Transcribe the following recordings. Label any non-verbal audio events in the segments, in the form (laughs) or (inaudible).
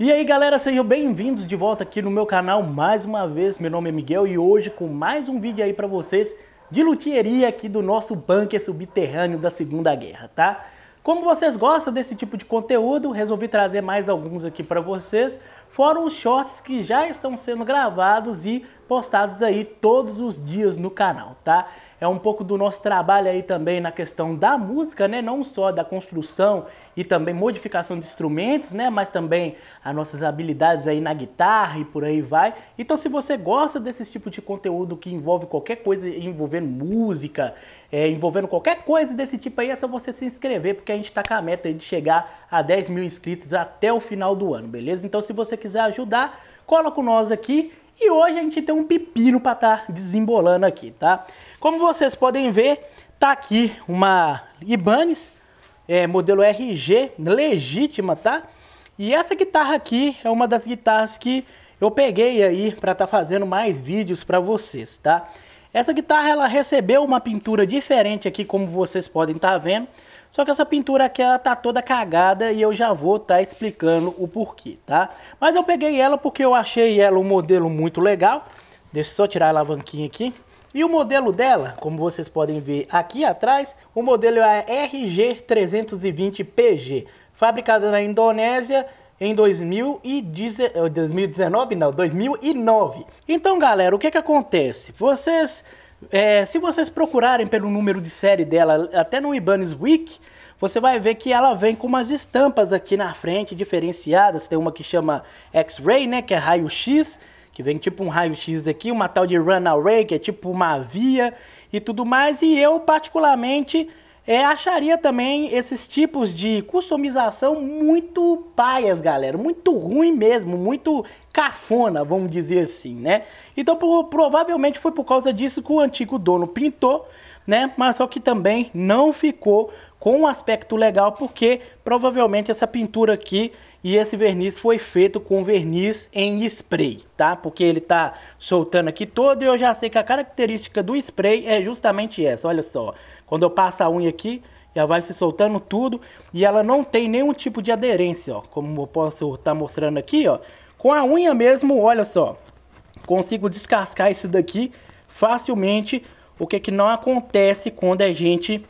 E aí galera, sejam bem-vindos de volta aqui no meu canal mais uma vez. Meu nome é Miguel e hoje com mais um vídeo aí para vocês de luthieria aqui do nosso bunker subterrâneo da Segunda Guerra, tá? Como vocês gostam desse tipo de conteúdo, resolvi trazer mais alguns aqui para vocês, foram os shorts que já estão sendo gravados e postados aí todos os dias no canal, tá? É um pouco do nosso trabalho aí também na questão da música, né? Não só da construção e também modificação de instrumentos, né? Mas também as nossas habilidades aí na guitarra e por aí vai. Então, se você gosta desse tipo de conteúdo que envolve qualquer coisa envolvendo música, é, envolvendo qualquer coisa desse tipo aí, é só você se inscrever, porque a gente tá com a meta de chegar a 10 mil inscritos até o final do ano, beleza? Então, se você quiser ajudar, cola com nós aqui. E hoje a gente tem um pepino para estar tá desembolando aqui, tá? Como vocês podem ver, tá aqui uma Ibanez, é, modelo RG, legítima, tá? E essa guitarra aqui é uma das guitarras que eu peguei aí para estar tá fazendo mais vídeos para vocês, tá? Essa guitarra ela recebeu uma pintura diferente aqui, como vocês podem estar tá vendo. Só que essa pintura aqui ela tá toda cagada e eu já vou estar tá explicando o porquê, tá? Mas eu peguei ela porque eu achei ela um modelo muito legal. Deixa eu só tirar a alavanquinha aqui. E o modelo dela, como vocês podem ver aqui atrás, o modelo é a RG320PG, fabricada na Indonésia em 2019, eh, não, 2009. Então, galera, o que que acontece? Vocês é, se vocês procurarem pelo número de série dela, até no Ibanez Week, você vai ver que ela vem com umas estampas aqui na frente diferenciadas. Tem uma que chama X-Ray, né, que é raio-x, que vem tipo um raio-x aqui, uma tal de Runaway, que é tipo uma via e tudo mais. E eu, particularmente, é, acharia também esses tipos de customização muito paias, galera. Muito ruim mesmo, muito cafona, vamos dizer assim, né? Então por, provavelmente foi por causa disso que o antigo dono pintou, né? Mas só que também não ficou com um aspecto legal, porque provavelmente essa pintura aqui e esse verniz foi feito com verniz em spray, tá? Porque ele tá soltando aqui todo e eu já sei que a característica do spray é justamente essa, olha só. Quando eu passo a unha aqui, já vai se soltando tudo e ela não tem nenhum tipo de aderência, ó. Como eu posso estar tá mostrando aqui, ó. Com a unha mesmo, olha só, consigo descascar isso daqui facilmente, o que é que não acontece quando a gente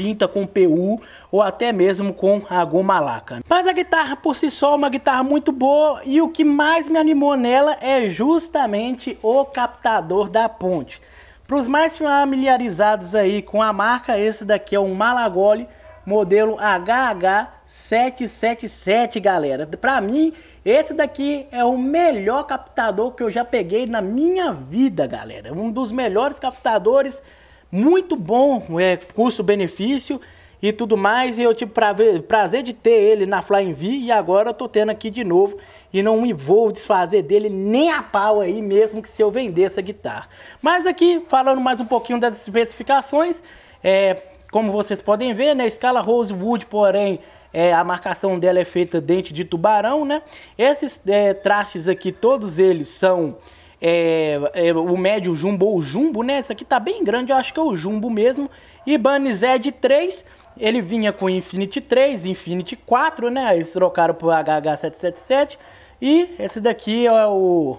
pinta com PU ou até mesmo com a goma laca. Mas a guitarra por si só é uma guitarra muito boa e o que mais me animou nela é justamente o captador da ponte. Para os mais familiarizados aí com a marca, esse daqui é um Malagoli modelo HH777, galera. Para mim, esse daqui é o melhor captador que eu já peguei na minha vida, galera. Um dos melhores captadores muito bom é, custo-benefício e tudo mais. E eu tive pra ver, prazer de ter ele na Flying V e agora eu tô tendo aqui de novo. E não me vou desfazer dele nem a pau aí mesmo que se eu vender essa guitarra. Mas aqui, falando mais um pouquinho das especificações, é, como vocês podem ver, né, a escala Rosewood, porém, é, a marcação dela é feita dente de tubarão, né? Esses é, trastes aqui, todos eles são é, é, o médio jumbo ou jumbo, né? Essa aqui tá bem grande, eu acho que é o jumbo mesmo. Ibane Zed 3, ele vinha com Infinity 3, Infinity 4, né? Eles trocaram pro HH777. E esse daqui é o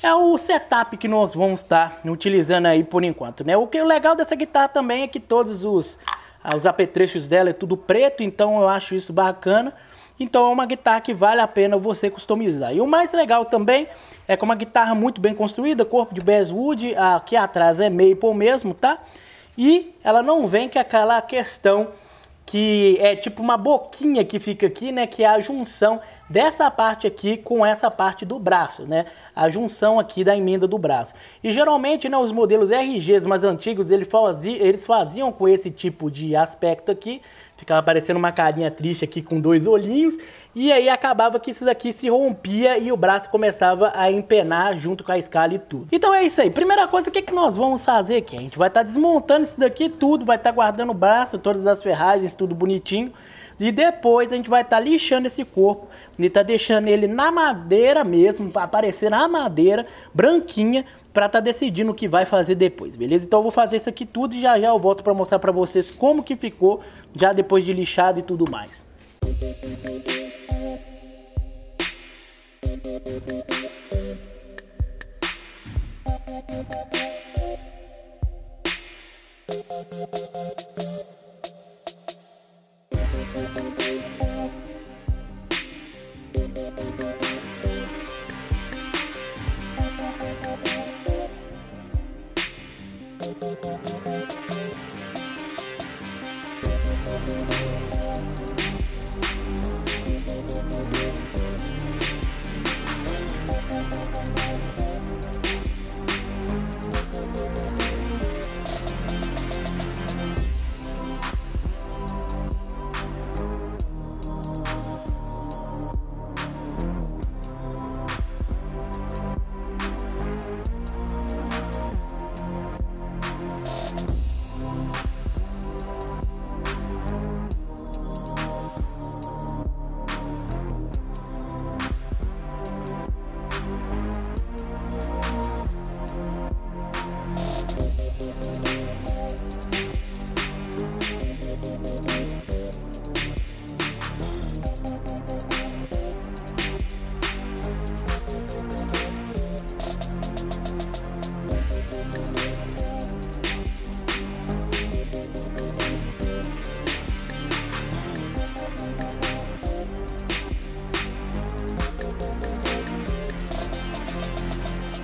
é o setup que nós vamos estar tá utilizando aí por enquanto, né? O que é legal dessa guitarra também é que todos os os apetrechos dela é tudo preto, então eu acho isso bacana. Então é uma guitarra que vale a pena você customizar. E o mais legal também é que é uma guitarra muito bem construída, corpo de basswood, aqui atrás é maple mesmo, tá? E ela não vem com aquela questão que é tipo uma boquinha que fica aqui, né? Que é a junção dessa parte aqui com essa parte do braço, né? A junção aqui da emenda do braço. E geralmente, né, os modelos RGs mais antigos, eles faziam, eles faziam com esse tipo de aspecto aqui, ficava parecendo uma carinha triste aqui com dois olhinhos, e aí acabava que isso daqui se rompia e o braço começava a empenar junto com a escala e tudo. Então é isso aí. Primeira coisa, o que, é que nós vamos fazer aqui? A gente vai estar tá desmontando isso daqui tudo, vai estar tá guardando o braço, todas as ferragens, tudo bonitinho. E depois a gente vai estar tá lixando esse corpo, e tá deixando ele na madeira mesmo, para aparecer na madeira, branquinha, para estar tá decidindo o que vai fazer depois, beleza? Então eu vou fazer isso aqui tudo e já já eu volto para mostrar para vocês como que ficou já depois de lixado e tudo mais.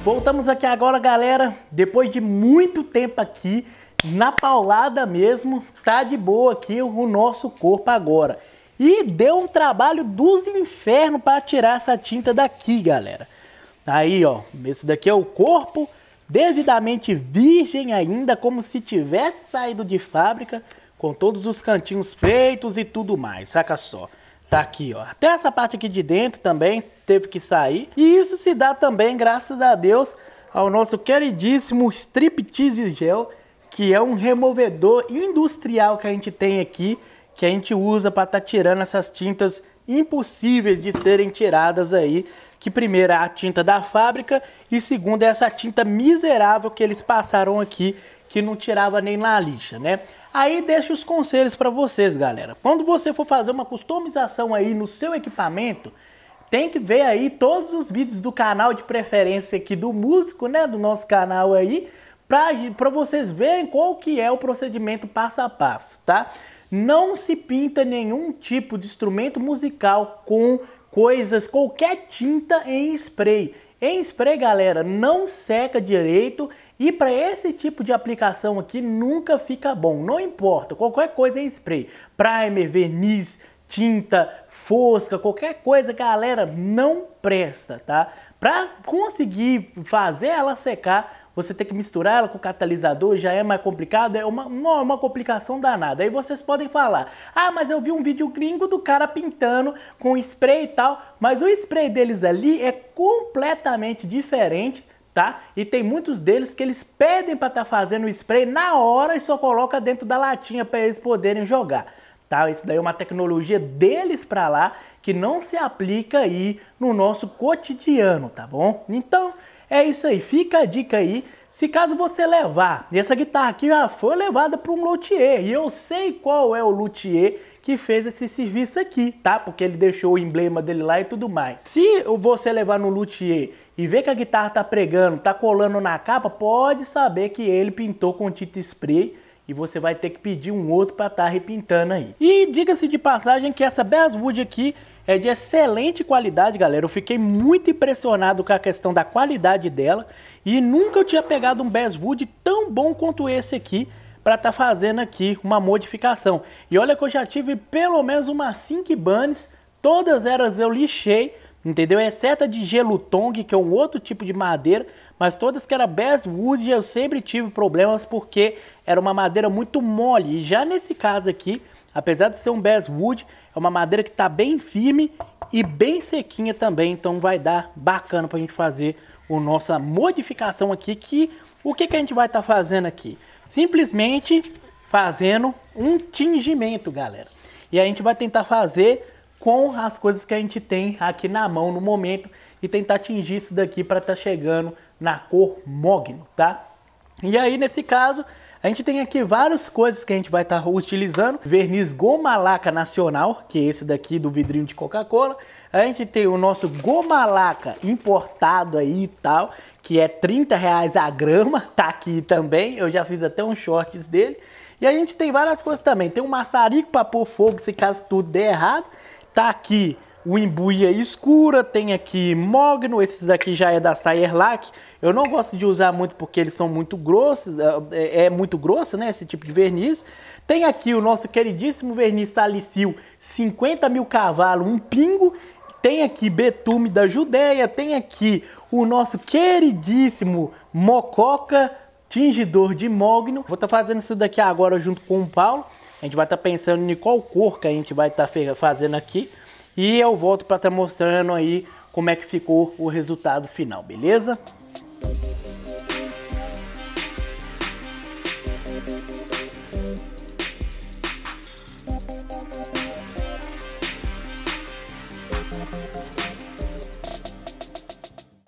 Voltamos aqui agora, galera. Depois de muito tempo aqui, na paulada mesmo, tá de boa aqui o nosso corpo agora. E deu um trabalho dos infernos para tirar essa tinta daqui, galera. Aí, ó, esse daqui é o corpo devidamente virgem ainda, como se tivesse saído de fábrica, com todos os cantinhos feitos e tudo mais, saca só. Tá aqui, ó. Até essa parte aqui de dentro também teve que sair. E isso se dá também, graças a Deus, ao nosso queridíssimo Striptease Gel, que é um removedor industrial que a gente tem aqui, que a gente usa para estar tá tirando essas tintas impossíveis de serem tiradas aí, que primeiro é a tinta da fábrica e segundo é essa tinta miserável que eles passaram aqui, que não tirava nem na lixa, né? Aí deixo os conselhos para vocês, galera. Quando você for fazer uma customização aí no seu equipamento, tem que ver aí todos os vídeos do canal de preferência aqui do músico, né, do nosso canal aí, para vocês verem qual que é o procedimento passo a passo, tá? Não se pinta nenhum tipo de instrumento musical com coisas, qualquer tinta em spray. Em spray, galera, não seca direito e para esse tipo de aplicação aqui nunca fica bom, não importa, qualquer coisa em é spray, primer, verniz, tinta, fosca, qualquer coisa, galera, não presta, tá? Para conseguir fazer ela secar, você tem que misturar ela com catalisador, já é mais complicado, é uma, não, é uma complicação danada. Aí vocês podem falar, ah, mas eu vi um vídeo gringo do cara pintando com spray e tal, mas o spray deles ali é completamente diferente tá? E tem muitos deles que eles pedem para estar tá fazendo o spray na hora e só coloca dentro da latinha para eles poderem jogar. Tá? Isso daí é uma tecnologia deles para lá que não se aplica aí no nosso cotidiano, tá bom? Então é isso aí, fica a dica aí se caso você levar, e essa guitarra aqui já foi levada para um luthier, e eu sei qual é o luthier que fez esse serviço aqui, tá? Porque ele deixou o emblema dele lá e tudo mais. Se você levar no luthier e ver que a guitarra tá pregando, tá colando na capa, pode saber que ele pintou com tinta spray e você vai ter que pedir um outro para estar tá repintando aí. E diga-se de passagem que essa Basswood aqui é de excelente qualidade, galera. Eu fiquei muito impressionado com a questão da qualidade dela e nunca eu tinha pegado um Basswood tão bom quanto esse aqui para estar tá fazendo aqui uma modificação. E olha que eu já tive pelo menos umas 5 bunnies, todas elas eu lixei, entendeu? Exceto é a de gelutong, que é um outro tipo de madeira, mas todas que era basswood eu sempre tive problemas porque era uma madeira muito mole. E já nesse caso aqui, apesar de ser um basswood, é uma madeira que está bem firme e bem sequinha também, então vai dar bacana para a gente fazer a nossa modificação aqui, que o que, que a gente vai estar tá fazendo aqui? Simplesmente fazendo um tingimento, galera. E a gente vai tentar fazer com as coisas que a gente tem aqui na mão no momento e tentar atingir isso daqui para estar tá chegando na cor mogno, tá? E aí, nesse caso, a gente tem aqui várias coisas que a gente vai estar tá utilizando. Verniz Goma Laca Nacional, que é esse daqui do vidrinho de Coca-Cola. A gente tem o nosso Goma Laca importado aí e tal, que é 30 reais a grama, (laughs) tá aqui também. Eu já fiz até uns shorts dele. E a gente tem várias coisas também. Tem um maçarico para pôr fogo se caso tudo der errado. Tá aqui o Imbuia Escura, tem aqui Mogno, esses daqui já é da Sayerlac. Eu não gosto de usar muito porque eles são muito grossos, é, é, é muito grosso, né, esse tipo de verniz. Tem aqui o nosso queridíssimo verniz salicil, 50 mil cavalos, um pingo. Tem aqui betume da Judéia, tem aqui o nosso queridíssimo Mococa, tingidor de mogno. Vou estar tá fazendo isso daqui agora junto com o Paulo. A gente vai estar tá pensando em qual cor que a gente vai estar tá fazendo aqui. E eu volto para estar tá mostrando aí como é que ficou o resultado final, beleza?